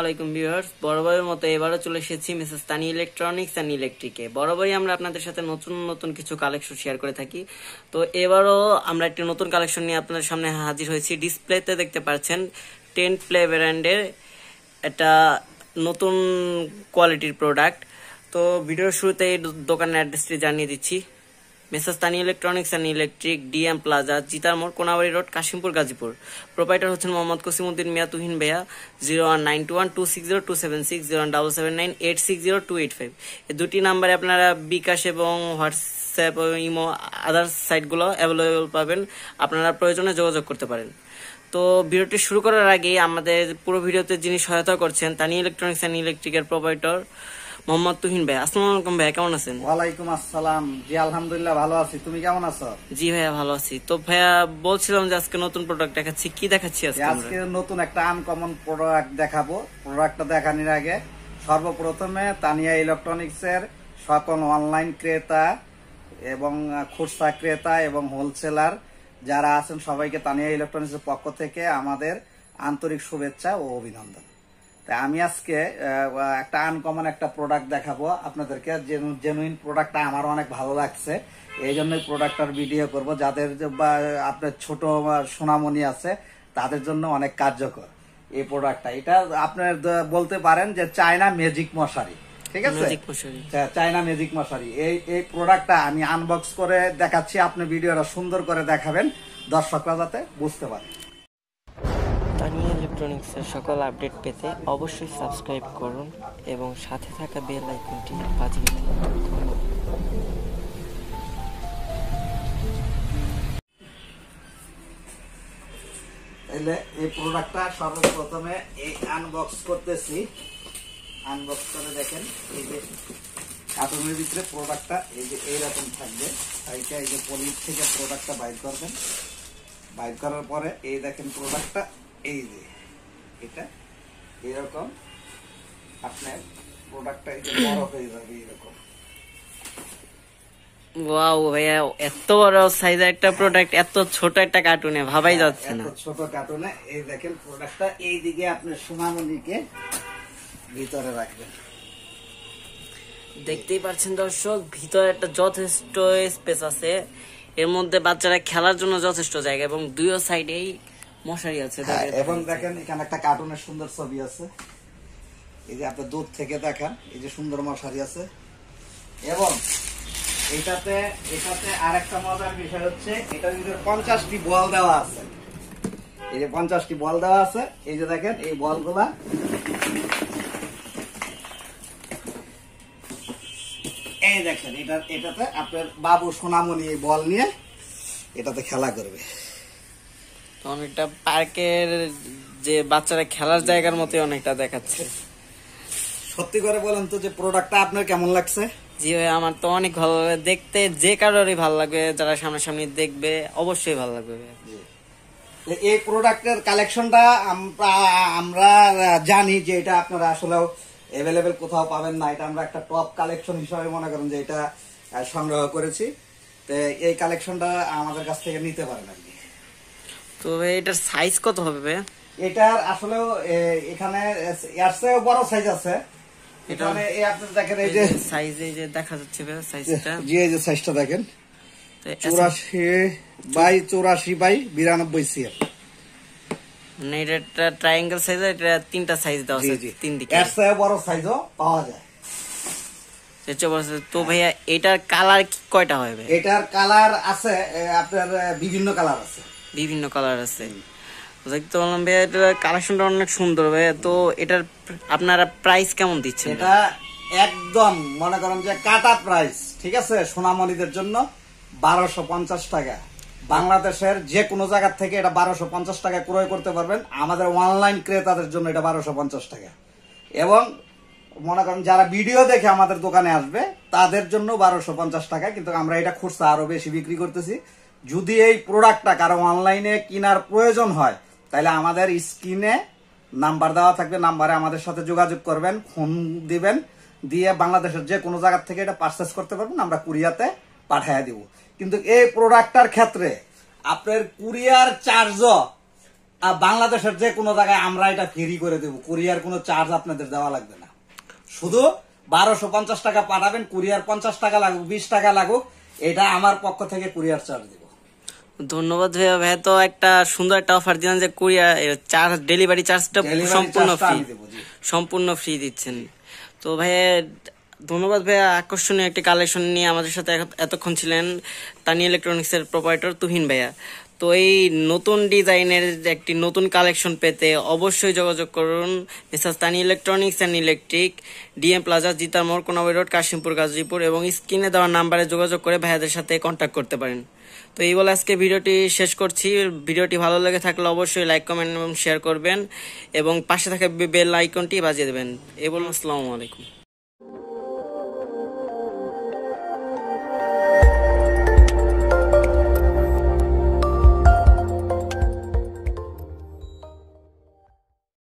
আলাইকুম ভিউয়ার্স বরাবরের মতো এবারও চলে এসেছি মিসেস তানি ইলেকট্রনিক্স অ্যান্ড ইলেকট্রিকে ভাই আমরা আপনাদের সাথে নতুন নতুন কিছু কালেকশন শেয়ার করে থাকি তো এবারও আমরা একটি নতুন কালেকশন নিয়ে আপনাদের সামনে হাজির হয়েছি ডিসপ্লেতে দেখতে পাচ্ছেন টেন প্লে ব্র্যান্ডের একটা নতুন কোয়ালিটির প্রোডাক্ট তো ভিডিওর শুরুতে এই দোকানের অ্যাড্রেসটি জানিয়ে দিচ্ছি Messrs Tani electronics and electric DM plaza চিতার মোড় কোনাবাড়ি রোড কাশিমপুর গাজীপুর প্রোপাইটার হচ্ছেন মোহাম্মদ কসিমউদ্দিন মিয়া তুহিন ভাইয়া zero one nine two one two six zero two seven six zero one double seven nine eight six zero two eight five এই দুটি নাম্বারে আপনারা বিকাশ এবং হোয়াটসঅ্যাপ ইমো আদার সাইটগুলো অ্যাভেলেবেল পাবেন আপনারা প্রয়োজনে যোগাযোগ করতে পারেন তো ভিডিওটি শুরু করার আগে আমাদের পুরো ভিডিওতে যিনি সহায়তা করছেন তানি ইলেকট্রনিক্স অ্যান্ড ইলেকট্রিকের প্রোপাইটার আলহামদুলিল্লাহ ভালো আছি তুমি কেমন আছো প্রোডাক্ট আগে সর্বপ্রথমে তানিয়া ইলেকট্রনিক্স এর সকল অনলাইন ক্রেতা এবং খুচরা ক্রেতা এবং হোলসেলার যারা আছেন সবাইকে তানিয়া ইলেকট্রনিক্স পক্ষ থেকে আমাদের আন্তরিক শুভেচ্ছা ও অভিনন্দন তা আমি আজকে একটা আনকমন একটা প্রোডাক্ট দেখাবো আপনাদেরকে জেনুইন প্রোডাক্টটা আমার অনেক ভালো লাগছে এই জন্যই প্রোডাক্টটার ভিডিও করব যাদের বা আপনার ছোট সোনামণি আছে তাদের জন্য অনেক কার্যকর এই প্রোডাক্টটা এটা আপনার বলতে পারেন যে চায়না ম্যাজিক মশারি ঠিক আছে চায়না ম্যাজিক মশারি এই এই প্রোডাক্টটা আমি আনবক্স করে দেখাচ্ছি আপনি ভিডিওটা সুন্দর করে দেখাবেন দর্শকরা যাতে বুঝতে পারে ইলেকট্রনিক্সের সকল আপডেট পেতে অবশ্যই সাবস্ক্রাইব করুন এবং সাথে থাকা বেল আইকনটি বাজিয়ে দিন তাহলে এই প্রোডাক্টটা সর্বপ্রথমে এই আনবক্স করতেছি আনবক্স করে দেখেন এই যে কার্টুনের ভিতরে প্রোডাক্টটা এই যে এইরকম থাকবে এইটা এই যে পলির থেকে প্রোডাক্টটা বাইর করবেন বাইর করার পরে এই দেখেন প্রোডাক্টটা এই যে এটা এরকম আপনার প্রোডাক্টটা বড় হয়ে যাবে এরকম হ্যাঁ, দেখতেই পাচ্ছেন দর্শক ভিতরে একটা যথেষ্ট স্পেস আছে এর মধ্যে বাচ্চারা খেলার জন্য যথেষ্ট জায়গা এবং দুইও সাইডেই মশারি আছে হ্যাঁ, এবং দেখেন এখানে একটা কার্টুনের সুন্দর ছবি আছে এই যে আপনার দূর থেকে দেখেন এই যে সুন্দর মশারি আছে এবং এটাতে এটাতে আর একটা মজার বিষয় হচ্ছে এটার ভিতরে পঞ্চাশটি বল দেওয়া আছে এই যে পঞ্চাশটি বল দেওয়া আছে এই যে দেখেন এই বলগুলা এই দেখেন এটা এটাতে আপনার বাবু সোনামনি এই বল নিয়ে এটাতে খেলা করবে অনেকটা পার্কের যে বাচ্চারা খেলার জায়গার মতো অনেকটা দেখাচ্ছে সত্যি করে বলেন তো যে প্রোডাক্টটা আপনার কেমন লাগছে জি ভাই আমার তো অনেক ভালো লাগবে দেখতে যে কারোরই ভালো লাগবে যারা সামনাসামনি দেখবে অবশ্যই ভালো লাগবে এই প্রোডাক্টের কালেকশনটা আমরা আমরা জানি যে এটা আপনারা আসলেও অ্যাভেলেবেল কোথাও পাবেন না এটা আমরা একটা টপ কালেকশন হিসাবে মনে করেন যে এটা সংগ্রহ করেছি তো এই কালেকশনটা আমাদের কাছ থেকে নিতে পারেন আপনি তবে এটার সাইজ কত হবে এটার আসলে এখানে বড় সাইজ আছে এখানে এই আপনি দেখেন এই যে সাইজ এই যে দেখা যাচ্ছে সাইজটা জি এই যে সাইজটা দেখেন বাই বাই মানে এটা একটা সাইজ এটা তিনটা সাইজ দেওয়া আছে তিন দিকে এর বড় সাইজও পাওয়া যায় তো ভাইয়া এটার কালার কয়টা হবে এটার কালার আছে আপনার বিভিন্ন কালার আছে বিভিন্ন কালার আছে দেখতে বললাম ভাই এটার কালেকশনটা অনেক সুন্দর ভাই তো এটার আপনারা প্রাইস কেমন দিচ্ছেন এটা একদম মনে করেন যে কাটা প্রাইস ঠিক আছে সোনামণিদের জন্য বারোশো পঞ্চাশ টাকা বাংলাদেশের যে কোনো জায়গার থেকে এটা বারোশো পঞ্চাশ টাকা ক্রয় করতে পারবেন আমাদের অনলাইন ক্রেতাদের জন্য এটা বারোশো পঞ্চাশ টাকা এবং মনে করেন যারা ভিডিও দেখে আমাদের দোকানে আসবে তাদের জন্য বারোশো পঞ্চাশ টাকা কিন্তু আমরা এটা খুচরা আরো বেশি বিক্রি করতেছি যদি এই প্রোডাক্টটা কারো অনলাইনে কেনার প্রয়োজন হয় তাহলে আমাদের স্ক্রিনে নাম্বার দেওয়া থাকবে নাম্বারে আমাদের সাথে যোগাযোগ করবেন ফোন দিবেন দিয়ে বাংলাদেশের যে কোনো জায়গার থেকে এটা পারচেস করতে পারবেন আমরা কুরিয়াতে পাঠিয়ে দেব কিন্তু এই প্রোডাক্টটার ক্ষেত্রে আপনার কুরিয়ার চার্জও বাংলাদেশের যে কোনো জায়গায় আমরা এটা ফ্রি করে দেব কুরিয়ার কোনো চার্জ আপনাদের দেওয়া লাগবে না শুধু বারোশো পঞ্চাশ টাকা পাঠাবেন কুরিয়ার পঞ্চাশ টাকা লাগুক বিশ টাকা লাগুক এটা আমার পক্ষ থেকে কুরিয়ার চার্জ দেবে ধন্যবাদ ভাইয়া ভাইয়া তো একটা সুন্দর একটা অফার দিলেন যে কুরিয়ার চার্জ ডেলিভারি চার্জটা সম্পূর্ণ ফ্রি সম্পূর্ণ ফ্রি দিচ্ছেন তো ভাইয়া ধন্যবাদ ভাইয়া আকর্ষণীয় একটি কালেকশন নিয়ে আমাদের সাথে এতক্ষণ ছিলেন তানি ইলেকট্রনিক্সের প্রোপারেটর তুহিন ভাইয়া তো এই নতুন ডিজাইনের একটি নতুন কালেকশন পেতে অবশ্যই যোগাযোগ করুন Messrs Tani electronics and electric DM plaza জিতার মোড় কোনাবাই রোড কাশিমপুর গাজীপুর এবং স্ক্রিনে দেওয়ার নাম্বারে যোগাযোগ করে ভাইয়াদের সাথে কন্ট্যাক্ট করতে পারেন তো এই বলে আজকে ভিডিওটি শেষ করছি ভিডিওটি ভালো লেগে থাকলে অবশ্যই লাইক কমেন্ট এবং শেয়ার করবেন এবং পাশে থাকা বেল আইকনটি বাজিয়ে দেবেন এই বলুন আসসালামু আলাইকুম